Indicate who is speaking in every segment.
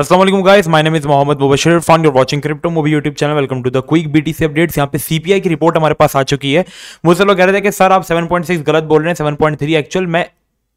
Speaker 1: Aslam guys my name is Mohammad Mubashar फॉन you're watching crypto movie YouTube channel welcome to the quick BTC updates यहाँ पे CPI की report हमारे पास आ चुकी है मुझसे लोग कह रहे थे कि सर आप 7.6 गलत बोल रहे हैं 7.3 एक्चुअल मैं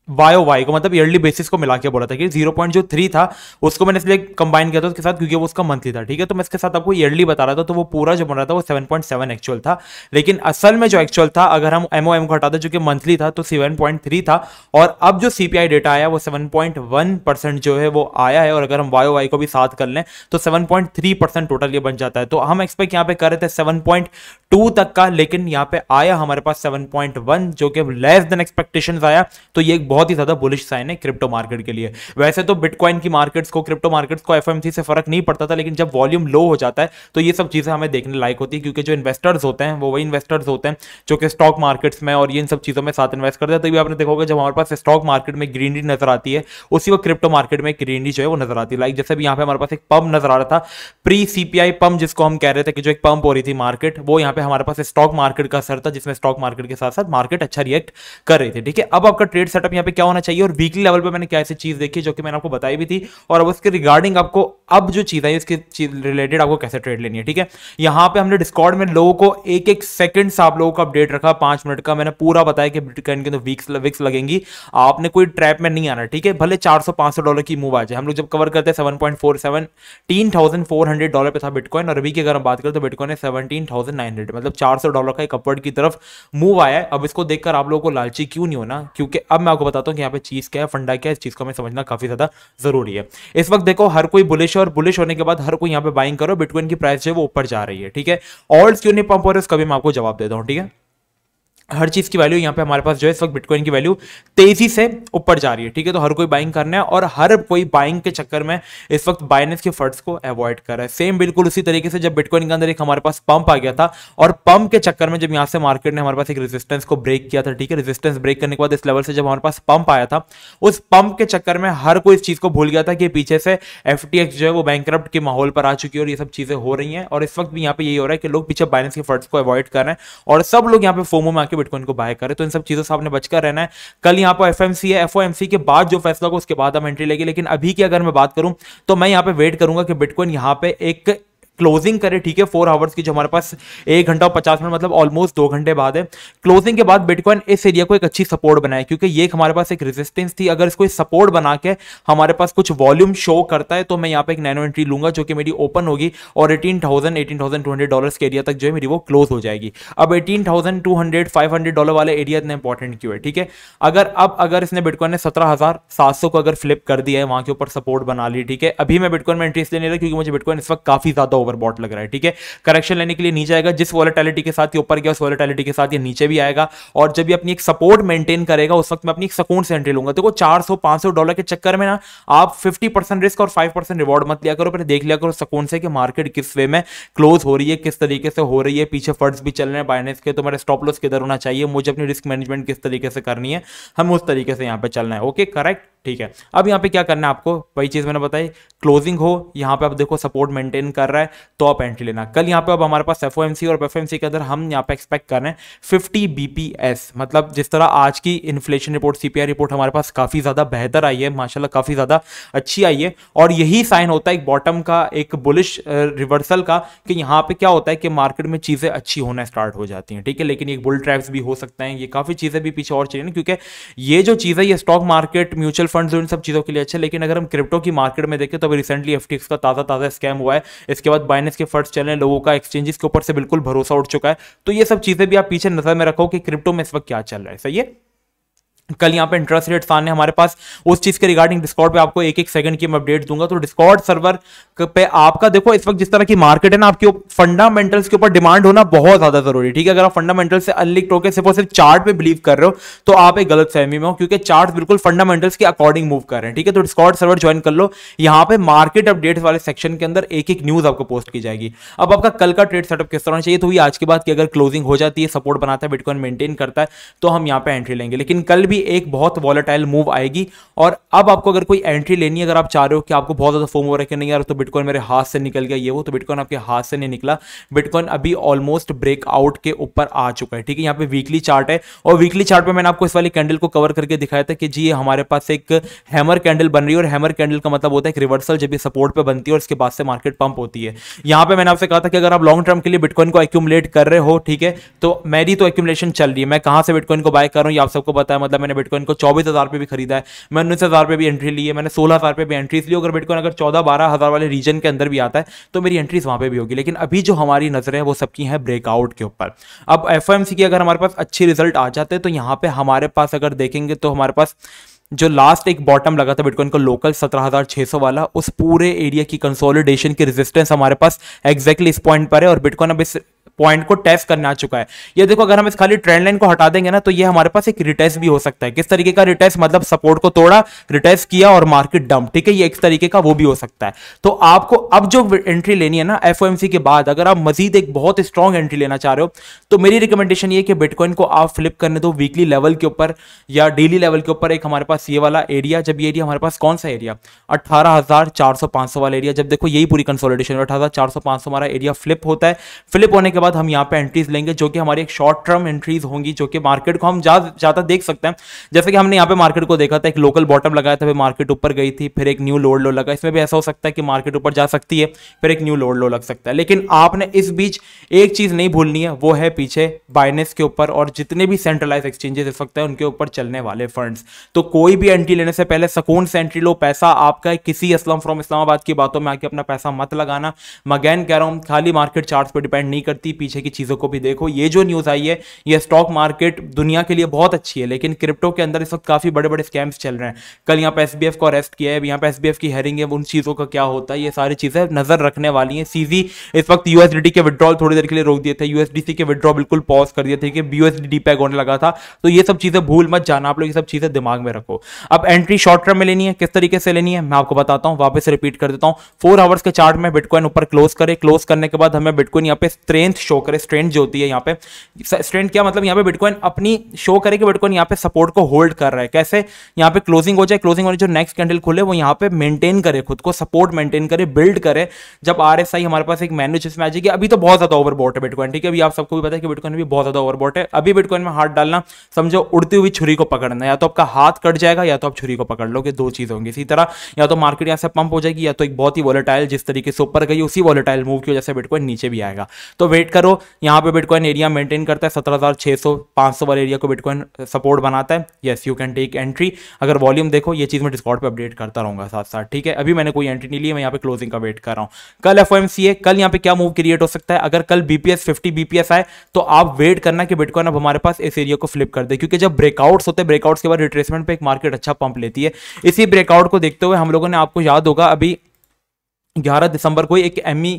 Speaker 1: वाई वाई को मतलब ईयरली बेसिस को मिला के बोला था कि जीरो पॉइंट जो थ्री था उसको मैंने इसलिए कंबाइन किया था उसके साथ क्योंकि वो उसका मंथली था ठीक है तो मैं इसके साथ आपको ईयरली बता रहा था तो वो पूरा जो बन रहा था वो सेवन पॉइंट सेवन एक्चुअल था लेकिन असल में जो एक्चुअल था अगर हम एमओ एम को हटाते जो कि मंथली था तो सेवन पॉइंट थ्री था और अब जो सीपीआई डेटा आया वो सेवन पॉइंट वन परसेंट जो है वो आया है और अगर हम वाई वाई को भी साथ कर लें तो seven point three percent total ये बन जाता है तो हम एक्सपेक्ट यहाँ पे कर रहे थे सेवन पॉइंट टू तक का लेकिन यहाँ पे आया हमारे पास सेवन पॉइंट वन जो कि लेस देन एक्सपेक्टेशन आया तो ये एक बहुत ही ज्यादा बुलिश साइन है क्रिप्टो मार्केट के लिए वैसे तो बिटकॉइन की मार्केट्स को क्रिप्टो मार्केट्स को एफ से फर्क नहीं पड़ता था लेकिन जब वॉल्यूम लो हो जाता है तो ये सब चीजें हमें देखने लायक होती है क्योंकि जो इन्वेस्टर्स होते हैं वो वही इन्वेस्टर्स होते हैं जो कि स्टॉक मार्केट्स में और इन सब चीजों में साथ इन्वेस्ट करते हैं तो आपने देखोगे जब हमारे पास स्टॉक मार्केट में ग्रीनरी नजर आती है उसी वक्त क्रिप्टो मार्केट में ग्रीनरी जो है वो नजर आती है लाइक जैसे भी यहाँ पे हमारे पास एक पंप नजर आ रहा था प्री सीपीआई पंप जिसको हम कह रहे थे कि जो एक पंप हो रही थी मार्केट वो यहाँ पे हमारे पास स्टॉक मार्केट का असर था जिसमें स्टॉक मार्केट के साथ साथ मार्केट अच्छा रिएक्ट कर रही थी ठीक है अब आपका ट्रेड सेटअप यहाँ यहाँ पे क्या होना चाहिए और वीकली लेवल पे मैंने क्या ऐसी चीज देखी जो कि मैंने आपको बताई भी थी और अब उसके रिगार्डिंग आपको अब जो चीज आई उसके रिलेटेड आपको कैसे ट्रेड लेनी है ठीक है यहाँ पे हमने डिस्कॉर्ड में लोगों को एक एक सेकंड्स आप लोगों का अपडेट रखा पांच मिनट का मैंने पूरा बताया कि बिटकॉइन के अंदर वीक्स वीक्स लगेंगी आपने कोई ट्रैप में नहीं आना ठीक है भले चार सौ डॉलर की मूव आ जाए हम लोग जब कवर करते हैं seven point four seventeen thousand four hundred dollar पे था बिटकॉइन और अभी की अगर हम बात करें तो बिटकॉइन है सेवनटीन थाउजेंड नाइन हंड्रेड मतलब चार सौ डॉलर का एक अपवर्ड की तरफ मूव आया है अब इसको देखकर आप लोगों को लालची क्यों नहीं होना क्योंकि अब मैं आपको बताता हूँ कि यहाँ पे चीज़ क्या है फंडा क्या है इस चीज़ को हमें समझना काफ़ी ज़्यादा जरूरी है इस वक्त देखो हर कोई बुलिश और बुलिश होने के बाद हर कोई यहाँ पे बाइंग करो बिटकॉइन की प्राइस जो है वो ऊपर जा रही है ठीक है ऑल्ट क्यों नहीं पंप हो रहे उसका भी मैं आपको जवाब देता हूँ ठीक है हर चीज़ की वैल्यू यहाँ पे हमारे पास जो है इस वक्त बिटकॉइन की वैल्यू तेजी से ऊपर जा रही है ठीक है तो हर कोई बाइंग करना है और हर कोई बाइंग के चक्कर में इस वक्त बाइनेंस के फंड्स को अवॉइड कर रहा है सेम बिल्कुल उसी तरीके से जब बिटकॉइन के अंदर एक हमारे पास पंप आ गया था और पंप के चक्कर में जब यहाँ से मार्केट ने हमारे पास एक रेजिस्टेंस को ब्रेक किया था ठीक है रेजिस्टेंस ब्रेक करने के बाद इस लेवल से जब हमारे पास पंप आया था उस पंप के चक्कर में हर कोई इस चीज़ को भूल गया था कि पीछे से एफ जो है वो बैंक के माहौल पर आ चुकी है और ये सब चीज़ें हो रही हैं और इस वक्त भी यहाँ पे यही हो रहा है कि लोग पीछे बाइनेंस के फंड्स को अवॉइड कर रहे हैं और सब लोग यहाँ पे फोमो में के बिटकॉइन को बाय करें तो इन सब चीज़ों से आपने बचकर रहना है कल यहाँ पर एफ है एफ के बाद जो फैसला होगा उसके बाद हम एंट्री लेगी लेकिन अभी की अगर मैं बात करूं तो मैं यहाँ पे वेट करूंगा कि बिटकॉइन यहाँ पे एक क्लोजिंग करें ठीक है फोर आवर्स की जो हमारे पास एक घंटा और पचास मिनट मतलब ऑलमोस्ट दो घंटे बाद है क्लोजिंग के बाद बिटकॉइन इस एरिया को एक अच्छी सपोर्ट बनाए क्योंकि ये हमारे पास एक रेजिस्टेंस थी अगर इसको सपोर्ट बना के हमारे पास कुछ वॉल्यूम शो करता है तो मैं यहाँ पे एक नैनो एंट्री लूंगा जो कि मेरी ओपन होगी और eighteen thousand eighteen thousand two hundred dollar के एरिया तक जो है मेरी वो क्लोज हो जाएगी अब eighteen thousand two hundred five hundred dollar वाले एरिया इतना इंपॉर्टेंट क्यों है ठीक है अगर अब अगर इसने बिटकॉइन ने सत्रह हजार सात सौ को अगर फ्लिप कर दिया है वहां के ऊपर सपोर्ट बना ली ठीक है अभी मैं बिटकॉइन में एंट्री इसलिए नहीं रहा क्योंकि मुझे बिटकॉइन इस वक्त काफी ज्यादा ओवरबॉट लग रहा है ठीक है करेक्शन लेने के लिए नीचे आएगा जिस वॉलेटिलिटी के साथ ये ऊपर गया उस वॉलेटिलिटी के साथ ये नीचे भी आएगा और जब भी अपनी एक सपोर्ट मेंटेन करेगा उस वक्त मैं अपनी एक सकून से एंट्री लूंगा देखो चार सौ पांच सौ डॉलर के चक्कर में ना आप फिफ्टी परसेंट रिस्क और फाइव परसेंट रिवॉर्ड मत लिया करो पहले देख लिया करो सकून से कि मार्केट किस वे में क्लोज हो रही है किस तरीके से हो रही है पीछे फंड भी चल रहे हैं बाइनेंस के तो मेरे स्टॉप लॉस किधर होना चाहिए मुझे अपनी रिस्क मैनेजमेंट किस तरीके से करनी है हम उस तरीके से यहाँ पे चलना है ओके करेक्ट ठीक है अब यहाँ पे क्या करना है आपको वही चीज़ मैंने बताई क्लोजिंग हो यहाँ पे आप देखो सपोर्ट मेंटेन कर रहा है तो आप एंट्री लेना कल यहाँ पे अब हमारे पास एफ और एफ के अंदर हम यहाँ पे एक्सपेक्ट कर रहे हैं फिफ्टी बीपीएस मतलब जिस तरह आज की इन्फ्लेशन रिपोर्ट सीपीआई रिपोर्ट हमारे पास काफ़ी ज़्यादा बेहतर आई है माशाला काफ़ी ज़्यादा अच्छी आई है और यही साइन होता है एक बॉटम का एक बुलिश रिवर्सल का कि यहाँ पे क्या होता है कि मार्केट में चीज़ें अच्छी होना स्टार्ट हो जाती हैं ठीक है लेकिन एक बुल ट्रैप्स भी हो सकते हैं ये काफ़ी चीज़ें भी पीछे और चाहिए क्योंकि ये जो चीज़ है ये स्टॉक मार्केट म्यूचुअल फंड इन सब चीज़ों के लिए अच्छे लेकिन अगर हम क्रिप्टो की मार्केट में देखें तो अभी रिसेंटली एफ का ताज़ा ताज़ा स्कैम हुआ है इसके बाद बाइनेस के फंड्स चले लोगों का एक्सचेंजेस के ऊपर से बिल्कुल भरोसा उठ चुका है तो ये सब चीज़ें भी आप पीछे नजर में रखो कि क्रिप्टो में इस वक्त क्या चल रहा है सही है कल यहाँ पे इंटरेस्ट रेट आने हमारे पास उस चीज के रिगार्डिंग डिस्कॉर्ड पे आपको एक एक सेकंड की मैं अपडेट दूंगा तो डिस्कॉर्ड सर्वर पे आपका देखो इस वक्त जिस तरह की मार्केट है ना आपके फंडामेंटल्स के ऊपर डिमांड होना बहुत ज्यादा जरूरी है ठीक है अगर आप फंडामेंटल से अनलिक्ट टोके सिर्फ और सिर्फ चार्ट पे बिलीव कर रहे हो तो आप एक गलत सहमी में हो क्योंकि चार्ट बिल्कुल फंडामेंटल्स के अकॉर्डिंग मूव कर रहे हैं ठीक है तो डिस्कॉर्ड सर्वर ज्वाइन कर लो यहाँ पे मार्केट अपडेट वाले सेक्शन के अंदर एक एक न्यूज आपको पोस्ट की जाएगी अब आपका कल का ट्रेड सेटअप किस तरह चाहिए तो आज के बाद की अगर क्लोजिंग हो जाती है सपोर्ट बनाता है बिटकॉइन मेंटेन करता है तो हम यहाँ पे एंट्री लेंगे लेकिन कल भी एक बहुत वॉलेटाइल मूव आएगी और अब आपको अगर कोई एंट्री लेनी है अगर आप चाह रहे हो कि आपको बहुत ज़्यादा फोम हो रहा है कि नहीं यार तो बिटकॉइन मेरे हाथ से निकल गया ये वो तो बिटकॉइन आपके हाथ से नहीं निकला बिटकॉइन अभी ऑलमोस्ट ब्रेकआउट के ऊपर आ चुका है ठीक है यहाँ पे वीकली चार्ट है और वीकली चार्ट मैंने आपको इस वाली कैंडल को कवर करके दिखाया था कि जी हमारे पास एक हैमर कैंडल बन रही है और हैमर कैंडल का मतलब होता है एक रिवर्सल जब ये सपोर्ट पर बनती है और उसके बाद से मार्केट पंप होती है यहाँ पे मैंने आपसे कहा था कि अगर आप लॉन्ग टर्म के लिए बिटकॉइन को एक्यूमलेट कर रहे हो ठीक है तो मेरी तो एक्यूमलेशन चल रही है मैं कहाँ से बिटकॉइन को बाय कर रहा हूँ ये आप सबको बताया मतलब मैंने बिटकॉइन को चौबीस हज़ार पे भी खरीदा है मैंने उन्नीस हज़ार पे भी एंट्री ली है मैंने सोलह हज़ार पे भी एंट्रीज ली अगर बिटकॉइन अगर चौदह बारह हज़ार वाले रीजन के अंदर भी आता है तो मेरी एंट्रीज वहां पर भी होगी लेकिन अभी जो हमारी नज़र है वो सबकी है ब्रेकआउट के ऊपर अब एफ की अगर हमारे पास अच्छे रिजल्ट आ जाते हैं तो यहाँ पे हमारे पास अगर देखेंगे तो हमारे पास जो लास्ट एक बॉटम लगा था बिटकॉइन का लोकल 17,600 वाला उस पूरे एरिया की कंसोलिडेशन की रेजिस्टेंस हमारे पास एक्जैक्टली exactly इस पॉइंट पर है और बिटकॉइन अब इस पॉइंट को टेस्ट करने आ चुका है ये देखो अगर हम इस खाली ट्रेंड लाइन को हटा देंगे ना तो ये हमारे पास एक रिटेस्ट भी हो सकता है किस तरीके का रिटेस्ट मतलब सपोर्ट को तोड़ा रिटेस्ट किया और मार्केट डंप ठीक है ये एक तरीके का वो भी हो सकता है तो आपको अब जो एंट्री लेनी है ना एफ के बाद अगर आप मजीद एक बहुत स्ट्रॉन्ग एंट्री लेना चाह रहे हो तो मेरी रिकमेंडेशन ये कि बिटकॉइन को आप फ्लिप करने दो वीकली लेवल के ऊपर या डेली लेवल के ऊपर एक हमारे पास ये वाला एरिया जब ये एरिया हमारे पास कौन सा एरिया अठारह हजार चार सौ पांच सौ वाला एरिया जब देखो यही पूरी कंसोलिडेशन अठारह हजार चार सौ पांच सौ हमारा एरिया फ्लिप होता है फ्लिप होने के बाद हम यहाँ पे एंट्रीज लेंगे जो कि हमारी एक शॉर्ट टर्म एंट्रीज होंगी जो कि मार्केट को हम ज़्यादा देख सकते हैं जैसे कि हमने यहाँ पे मार्केट को देखा था एक लोकल बॉटम लगाया था फिर मार्केट ऊपर गई थी फिर एक न्यू लोड लो लगा इसमें भी ऐसा हो सकता है कि मार्केट ऊपर जा सकती है फिर एक न्यू लोड लो लग सकता है लेकिन आपने इस बीच एक चीज़ नहीं भूलनी है वो है पीछे बाइनेस के ऊपर और जितने भी सेंट्रलाइज एक्सचेंजेस हो सकते हैं उनके ऊपर चलने वाले फंड्स तो कोई भी एंट्री लेने से पहले सकून से एंट्री लो पैसा आपका किसी असलम फ्रॉम इस्लामाबाद की बातों में आके अपना पैसा मत लगाना मैं अगैन कह रहा हूँ खाली मार्केट चार्ट पर डिपेंड नहीं करती पीछे की चीज़ों को भी देखो ये जो न्यूज़ आई है ये स्टॉक मार्केट दुनिया के लिए बहुत अच्छी है लेकिन क्रिप्टो के अंदर इस वक्त काफ़ी बड़े बड़े स्कैम्स चल रहे हैं कल यहाँ पे एस को अरेस्ट किया है यहाँ पे एस की हेरिंग है उन चीज़ों का क्या होता है ये सारी चीज़ें नज़र रखने वाली है सीजी इस वक्त यूएसडी के विड्रॉल थोड़ी देर के लिए रोक दिए थे यूएसडीसी के विड्रॉल बिल्कुल पॉज कर दिए थे कि बीएसडी डीपैग होने लगा था तो ये सब चीज़ें भूल मत जाना आप लोग ये सब चीज़ें दिमाग में रखो अब एंट्री शॉर्ट टर्म में लेनी है किस तरीके से लेनी है मैं आपको बताता हूँ वापस रिपीट कर देता हूँ फोर आवर्स के चार्ट में बिटकॉइन ऊपर क्लोज करे क्लोज करने के बाद हमें बिटकॉइन यहाँ पे स्ट्रेंथ शो करे स्ट्रेंथ जो होती है यहाँ पे स्ट्रेंथ क्या मतलब यहाँ पे बिटकॉइन अपनी शो करे कि बिटकॉइन यहाँ पे सपोर्ट को होल्ड कर रहा है कैसे यहाँ पे क्लोजिंग हो जाए क्लोजिंग होने जो नेक्स्ट कैंडल खुले वो यहाँ पे मेंटेन करे खुद को सपोर्ट मेंटेन करे बिल्ड करे जब आर हमारे पास एक मैन्यू जिसमें आ जाएगी अभी तो बहुत ज्यादा ओवरबॉट है बिटकॉइन ठीक है अभी आप सबको भी पता है कि बिटकॉइन भी बहुत ज्यादा ओवरबॉट है अभी बिटकॉइन में हाथ डालना समझो उड़ती हुई छुरी को पकड़ना या तो आपका हाथ कट जाएगा या तो आप छुरी को पकड़ लोगे दो चीज होंगी इसी तरह या तो मार्केट यहाँ से पंप हो जाएगी या तो एक बहुत ही वॉलेटाइल जिस तरीके से ऊपर गई उसी वॉलेटाइल मूव की वजह से बिटकॉइन नीचे भी आएगा तो वेट करो यहाँ पे बिटकॉइन एरिया मेंटेन करता है सत्रह हज़ार छः सौ पाँच सौ वाले एरिया को बिटकॉइन सपोर्ट बनाता है yes you can take entry अगर वॉल्यूम देखो ये चीज़ मैं डिस्कॉर्ड पर अपडेट करता रहूँगा साथ साथ ठीक है अभी मैंने कोई एंट्री नहीं ली मैं यहाँ पे क्लोजिंग का वेट कर रहा हूँ कल एफ है कल यहाँ पे क्या मूव क्रिएट हो सकता है अगर कल बीपीएस फिफ्टी बीपीएस आए तो आप वेट करना कि बिटकॉइन अब हमारे पास इस एरिया को फ्लिप कर दे क्योंकि जब ब्रेकआउट्स होते हैं ब्रेकआउट्स के बाद रिट्रेसमेंट पे एक मार्केट अच्छा पंप लेती है इसी ब्रेकआउट को देखते हुए हम लोगों ने आपको याद होगा अभी 11 दिसंबर को एक एमई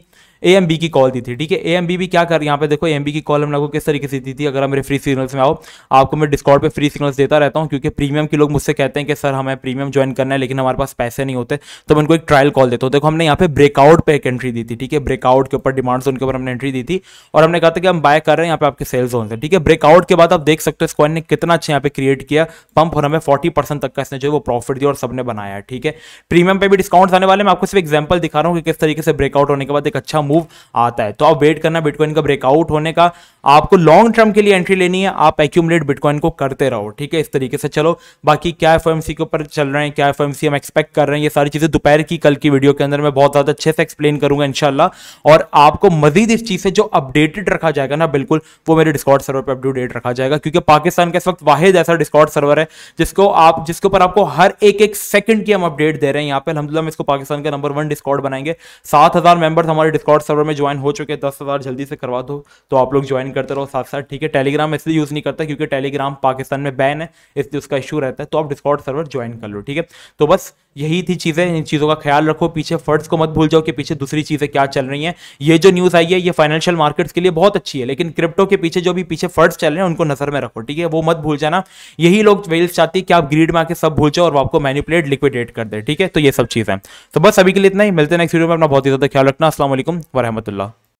Speaker 1: ए एम बी की कॉल दी थी ठीक है ए एम बी भी क्या कर यहाँ पे देखो ए एम बी की कॉल हम लोगों को किस तरीके से दी थी अगर आप मेरे फ्री सिग्नल्स में आओ आपको मैं डिस्काउंट पे फ्री सिग्नल्स देता रहता हूँ क्योंकि प्रीमियम के लोग मुझसे कहते हैं कि सर हमें प्रीमियम ज्वाइन करना है लेकिन हमारे पास पैसे नहीं होते तो मैं उनको एक ट्रायल कॉल देता हूँ देखो हमने यहाँ पे ब्रेकआउट पर एक एंट्री दी थी ठीक है ब्रेकआउट के ऊपर डिमांड जोन के ऊपर हमने एंट्री दी थी और हमने कहा था कि हम बाय कर रहे हैं यहाँ पे आपके सेल्स जोन से ठीक है ब्रेकआउट के बाद आप देख सकते हो इस कॉइन ने कितना अच्छा यहाँ पे क्रिएट किया पंप और हमें फोर्टी तक का इसने जो वो प्रॉफिट दिया और सबने बनाया ठीक है प्रीमियम पर भी डिस्काउंट आने वाले मैं आपको सिर्फ एग्जाम्पल दिखा रहा हूँ कि किस तरीके से ब्रेकआउट होने के बाद एक अच्छा मूव आता है तो आप वेट करना बिटकॉइन का ब्रेकआउट होने का आपको लॉन्ग टर्म के लिए एंट्री लेनी है आप एक्यूमलेट बिटकॉइन को करते रहो ठीक है इस तरीके से चलो बाकी क्या एफ के ऊपर चल रहे हैं क्या एफ हम एक्सपेक्ट कर रहे हैं ये सारी चीज़ें दोपहर की कल की वीडियो के अंदर मैं बहुत ज़्यादा अच्छे से एक्सप्लेन करूंगा इनशाला और आपको मजीद इस चीज़ से जो अपडेटेड रखा जाएगा ना बिल्कुल वो मेरे डिस्कॉर्ड सर्वर पर अपडेट रखा जाएगा क्योंकि पाकिस्तान के इस वक्त वाहिद ऐसा डिस्कॉर्ड सर्वर है जिसको आप जिसके ऊपर आपको हर एक एक सेकंड की हम अपडेट दे रहे हैं यहाँ पे अलहमदिल्ला हम इसको पाकिस्तान का नंबर वन डिस्कॉर्ड बनाएंगे सात हज़ार मेंबर्स हमारे डिस्कॉर्ड सर्वर में ज्वाइन हो चुके हैं दस हज़ार जल्दी से करवा दो तो आप लोग ज्वाइन करते रहो साथ साथ ठीक है टेलीग्राम इसलिए यूज़ नहीं करता क्योंकि टेलीग्राम पाकिस्तान में बैन है इसलिए उसका इशू रहता है तो आप डिस्कॉर्ड सर्वर ज्वाइन कर लो ठीक है तो बस यही थी चीज़ें इन चीज़ों का ख्याल रखो पीछे फर्ड्स को मत भूल जाओ कि पीछे दूसरी चीज़ें क्या चल रही हैं ये जो न्यूज़ आई है ये फाइनेंशियल मार्केट्स के लिए बहुत अच्छी है लेकिन क्रिप्टो के पीछे जो भी पीछे फर्ड्स चल रहे हैं उनको नजर में रखो ठीक है वो मत भूल जाना यही लोग वेल्स चाहती है कि आप ग्रीड में आके सब भूल जाओ और आपको मैनिपुलेट लिक्विडेट कर दे ठीक है तो ये सब चीज़ है तो बस अभी के लिए इतना ही मिलते हैं नेक्स्ट वीडियो में अपना बहुत ही ज़्यादा ख्याल रखना असल वरहमल्ला